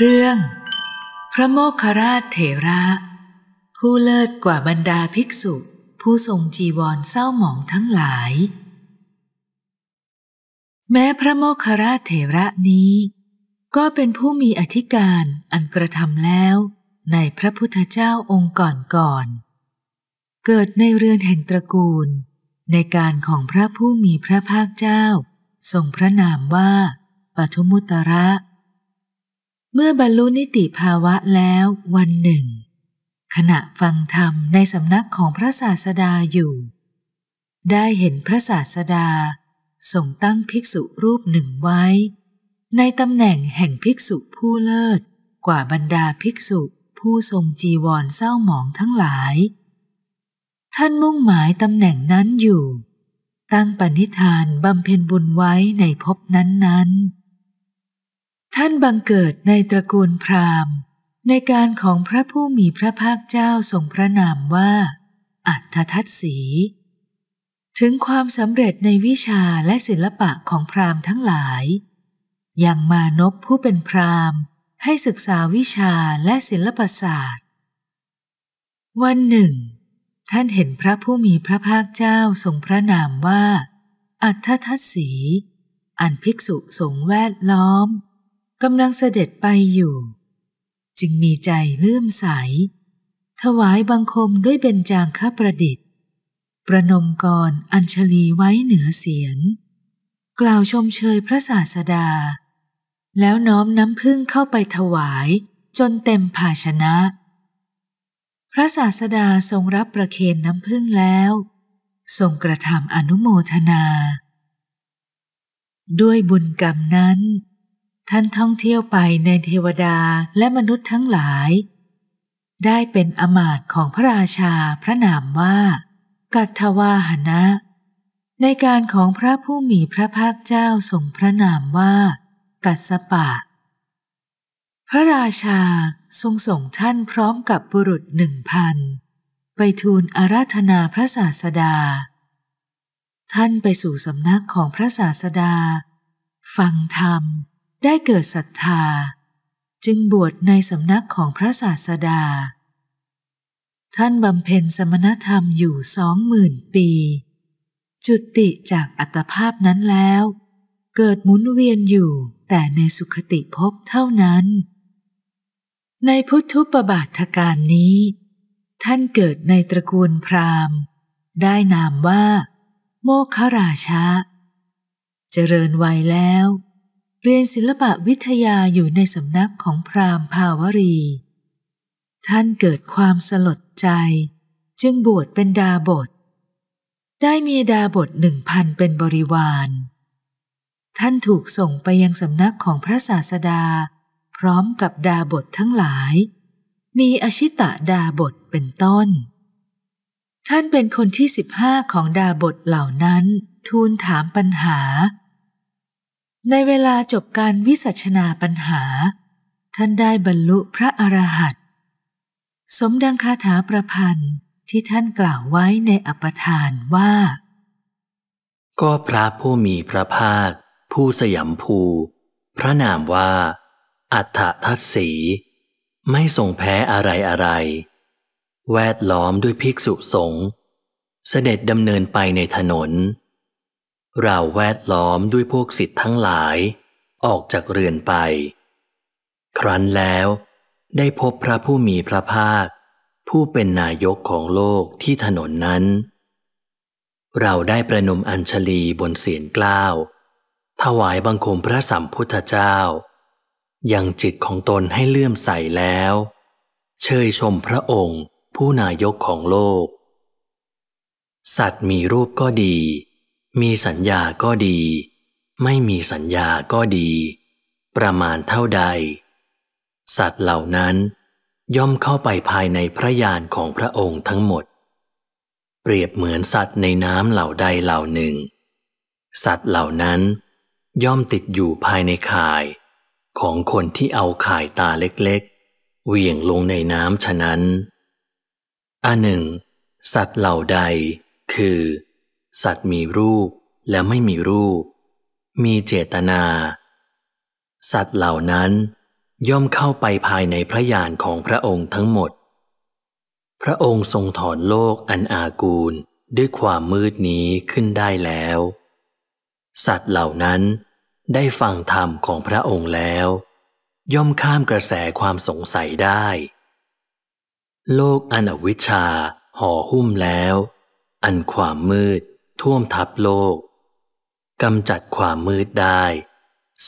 เรื่อง พระโมคคราชเถระ ผู้เลิศกว่าบรรดาภิกษุผู้ทรงจีวรเศร้าหมองทั้งหลาย แม้พระโมคคราชเถระนี้ ก็เป็นผู้มีอธิการอันกระทำแล้วในพระพุทธเจ้าองค์ก่อนก่อน เกิดในเรือนแห่งตระกูลในการของพระผู้มีพระภาคเจ้า ทรงพระนามว่าปทุมุตระเมื่อบรรลุนิติภาวะแล้ววันหนึ่ง ขณะฟังธรรมในสำนักของพระศาสดาอยู่ ได้เห็นพระศาสดาส่งตั้งภิกษุรูปหนึ่งไว้ ในตำแหน่งแห่งภิกษุผู้เลิศกว่าบรรดาภิกษุผู้ทรงจีวรเศร้าหมองทั้งหลาย ท่านมุ่งหมายตำแหน่งนั้นอยู่ ตั้งปณิธานบำเพ็ญบุญไว้ในภพนั้นๆท่านบังเกิดในตระกูลพราหมณ์ ในการของพระผู้มีพระภาคเจ้าทรงพระนามว่า อัฏฐทัตสี ถึงความสำเร็จในวิชาและศิลปะของพราหมณ์ทั้งหลายอย่างมานพผู้เป็นพราหมณ์ให้ศึกษาวิชาและศิลปศาสตร์ วันหนึ่ง ท่านเห็นพระผู้มีพระภาคเจ้าทรงพระนามว่า อัฏฐทัตสีอันภิกษุสงแวดล้อมกำลังเสด็จไปอยู่ จึงมีใจเลื่อมใส ถวายบังคมด้วยเบญจางคประดิษฐ์ ประนมกรอัญชลีไว้เหนือเสียง กล่าวชมเชยพระศาสดา แล้วน้อมน้ำพึ่งเข้าไปถวายจนเต็มภาชนะ พระศาสดาทรงรับประเคนน้ำพึ่งแล้ว ทรงกระทำอนุโมทนา ด้วยบุญกรรมนั้นท่านท่องเที่ยวไปในเทวดาและมนุษย์ทั้งหลาย ได้เป็นอมาตของพระราชาพระนามว่า กัตถวาหนะ ในการของพระผู้มีพระภาคเจ้าทรงพระนามว่ากัสปะ พระราชาทรงส่งท่านพร้อมกับบุรุษหนึ่งพันไปทูลอาราธนาพระศาสดา ท่านไปสู่สำนักของพระศาสดา ฟังธรรมได้เกิดศรัทธา จึงบวชในสำนักของพระศาสดา ท่านบำเพ็ญสมณธรรมอยู่สองหมื่นปี จุติจากอัตภาพนั้นแล้ว เกิดหมุนเวียนอยู่แต่ในสุขติภพเท่านั้น ในพุทธุปบาทการนี้ ท่านเกิดในตระกูลพราหมณ์ ได้นามว่า โมคราชาเจริญวัยแล้วเรียนศิลปะวิทยาอยู่ในสำนักของพราหมณ์ภาวรี ท่านเกิดความสลดใจจึงบวชเป็นดาบท ได้มีดาบทหนึ่งพันเป็นบริวาร ท่านถูกส่งไปยังสำนักของพระศาสดา พร้อมกับดาบททั้งหลาย มีอชิตะดาบทเป็นต้น ท่านเป็นคนที่สิบห้าของดาบทเหล่านั้นทูลถามปัญหาในเวลาจบการวิสัชนาปัญหา ท่านได้บรรลุพระอรหันต์สมดังคาถาประพันธ์ที่ท่านกล่าวไว้ในอปทานว่า ก็พระผู้มีพระภาค ผู้สยามภูพระนามว่า อัฏฐทัศสี ไม่ทรงแพ้อะไรอะไร แวดล้อมด้วยภิกษุสงฆ์เสด็จดำเนินไปในถนนเราแวดล้อมด้วยพวกสิทธิ์ทั้งหลาย ออกจากเรือนไป ครั้นแล้วได้พบพระผู้มีพระภาค ผู้เป็นนายกของโลกที่ถนนนั้น เราได้ประนมอัญชลีบนเสียงกล้าว ถวายบังคมพระสัมพุทธเจ้ายังจิตของตนให้เลื่อมใสแล้ว เชยชมพระองค์ผู้นายกของโลก สัตว์มีรูปก็ดีมีสัญญาก็ดี ไม่มีสัญญาก็ดี ประมาณเท่าใด สัตว์เหล่านั้นย่อมเข้าไปภายในพระญาณของพระองค์ทั้งหมด เปรียบเหมือนสัตว์ในน้ำเหล่าใดเหล่าหนึ่ง สัตว์เหล่านั้น ย่อมติดอยู่ภายในข่าย ของคนที่เอาข่ายตาเล็กๆเหวี่ยงลงในน้ำฉะนั้นอันหนึ่ง สัตว์เหล่าใดคือสัตว์มีรูปและไม่มีรูป มีเจตนา สัตว์เหล่านั้นย่อมเข้าไปภายในพระญาณของพระองค์ทั้งหมด พระองค์ทรงถอนโลกอันอากูล ด้วยความมืดนี้ขึ้นได้แล้ว สัตว์เหล่านั้นได้ฟังธรรมของพระองค์แล้ว ย่อมข้ามกระแสความสงสัยได้ โลกอันอวิชชาห่อหุ้มแล้ว อันความมืดท่วมทับโลกกำจัดความมืดได้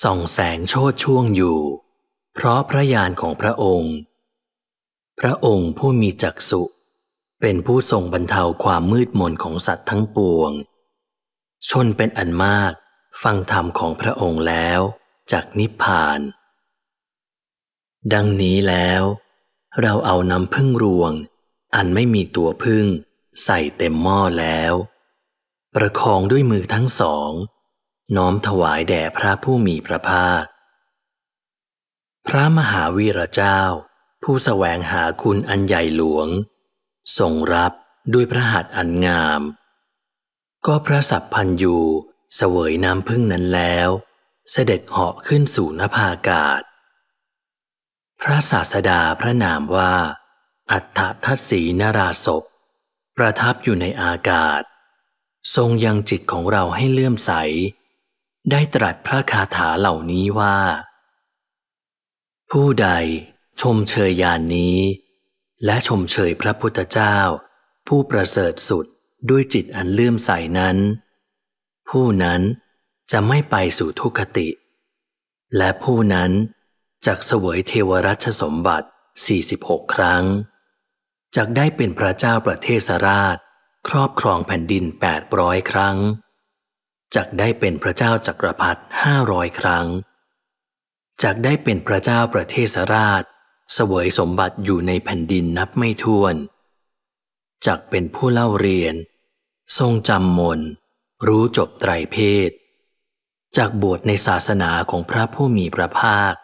ส่องแสงโชดช่วงอยู่ เพราะพระญาณของพระองค์ พระองค์ผู้มีจักสุ เป็นผู้ทรงบรรเทาความมืดมนของสัตว์ทั้งปวง ชนเป็นอันมากฟังธรรมของพระองค์แล้วจากนิพพาน ดังนี้แล้ว เราเอาน้ำพึ่งรวง อันไม่มีตัวพึ่งใส่เต็มหม้อแล้วประคองด้วยมือทั้งสอง น้อมถวายแด่พระผู้มีพระภาค พระมหาวีระเจ้า ผู้สแสวงหาคุณอันใหญ่หลวง ส่งรับด้วยพระหัตถ์อันงาม ก็พระสัพพันยูเสวยน้ำพึ่งนั้นแล้ว เสด็จเหาะขึ้นสู่นภาอากาศ พระศาสดาพระนามว่า อัฏฐทัศีนราศพ ประทับอยู่ในอากาศทรงยังจิตของเราให้เลื่อมใส ได้ตรัสพระคาถาเหล่านี้ว่า ผู้ใดชมเชยยานนี้ และชมเชยพระพุทธเจ้า ผู้ประเสริฐสุดด้วยจิตอันเลื่อมใสนั้น ผู้นั้นจะไม่ไปสู่ทุกขติ และผู้นั้นจากเสวยเทวรัชสมบัติ 46 ครั้งจักได้เป็นพระเจ้าประเทศราชครอบครองแผ่นดิน800 ครั้ง จักได้เป็นพระเจ้าจักรพรรดิ500 ครั้ง จักได้เป็นพระเจ้าประเทศราชเสวยสมบัติอยู่ในแผ่นดินนับไม่ถ้วน จักเป็นผู้เล่าเรียน ทรงจำมนรู้จบไตรเพศ จากบวชในศาสนาของพระผู้มีพระภาค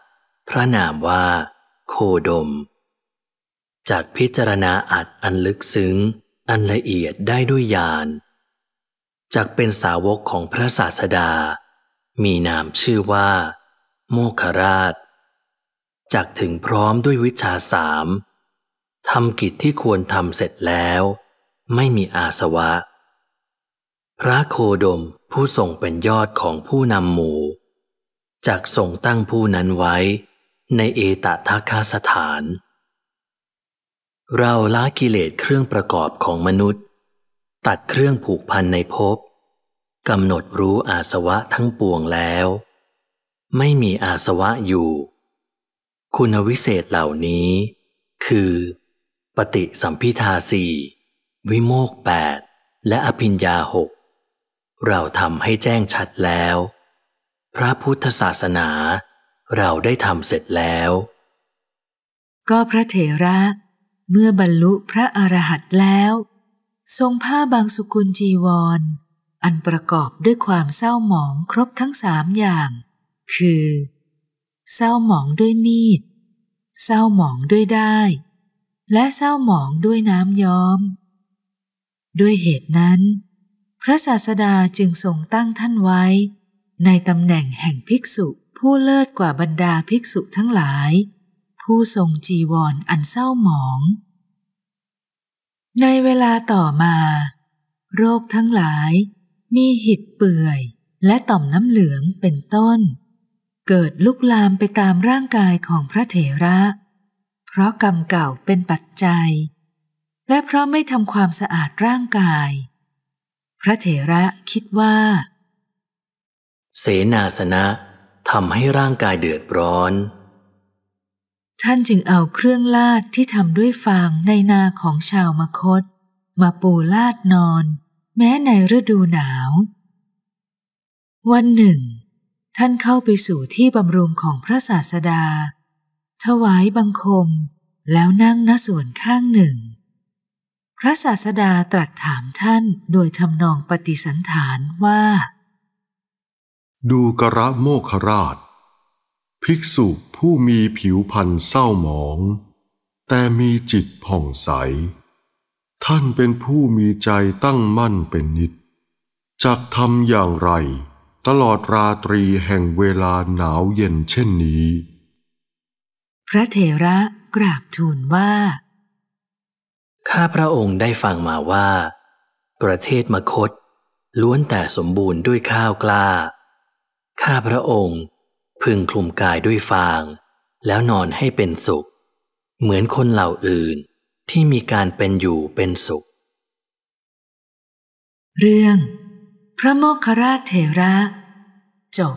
พระนามว่า โคดม จากพิจารณาอัดอันลึกซึ้งอันละเอียดได้ด้วยญาณจากเป็นสาวกของพระศาสดา มีนามชื่อว่า โมคราช จากถึงพร้อมด้วยวิชาสามทำกิจที่ควรทำเสร็จแล้ว ไม่มีอาสวะ พระโคดมผู้ทรงเป็นยอดของผู้นำหมู่ จากทรงตั้งผู้นั้นไว้ในเอตทัคคาสถานเราละกิเลสเครื่องประกอบของมนุษย์ ตัดเครื่องผูกพันในภพกำหนดรู้อาสวะทั้งปวงแล้ว ไม่มีอาสวะอยู่ คุณวิเศษเหล่านี้ คือ ปฏิสัมพิทาสี่ วิโมกแปดและอภิญญาหก เราทำให้แจ้งชัดแล้ว พระพุทธศาสนา เราได้ทำเสร็จแล้ว ก็พระเถระเมื่อบรรลุพระอรหันต์แล้ว ทรงผ้าบางสุกุลจีวรออันประกอบด้วยความเศร้าหมองครบทั้งสามอย่าง คือ เศร้าหมองด้วยมีดเศร้าหมองด้วยได้ และเศร้าหมองด้วยน้ำย้อม ด้วยเหตุนั้น พระศาสดาจึงทรงตั้งท่านไว้ ในตำแหน่งแห่งภิกษุผู้เลิศกว่าบรรดาภิกษุทั้งหลายผู้ทรงจีวรออันเศร้าหมอง ในเวลาต่อมา โรคทั้งหลายมีหิดเปื่อยและต่อมน้ำเหลืองเป็นต้น เกิดลุกลามไปตามร่างกายของพระเถระ เพราะกรรมเก่าเป็นปัจจัย และเพราะไม่ทำความสะอาดร่างกาย พระเถระคิดว่า เสนาสนะทำให้ร่างกายเดือดร้อนท่านจึงเอาเครื่องลาดที่ทำด้วยฟางในนาของชาวมคต มาปูลาดนอน แม้ในฤดูหนาว วันหนึ่ง ท่านเข้าไปสู่ที่บำรุงของพระศาสดา ถวายบังคม แล้วนั่งณส่วนข้างหนึ่ง พระศาสดาตรัสถามท่านโดยทำนองปฏิสันฐานว่า ดูกระโมคราชภิกษุผู้มีผิวพรรณเศร้าหมอง แต่มีจิตผ่องใส ท่านเป็นผู้มีใจตั้งมั่นเป็นนิจจักทำอย่างไร ตลอดราตรีแห่งเวลาหนาวเย็นเช่นนี้ พระเถระกราบทูลว่า ข้าพระองค์ได้ฟังมาว่า ประเทศมคต ล้วนแต่สมบูรณ์ด้วยข้าวกล้า ข้าพระองค์พึงคลุมกายด้วยฟางแล้วนอนให้เป็นสุข เหมือนคนเหล่าอื่นที่มีการเป็นอยู่เป็นสุข เรื่อง พระโมคคราชเถระจบ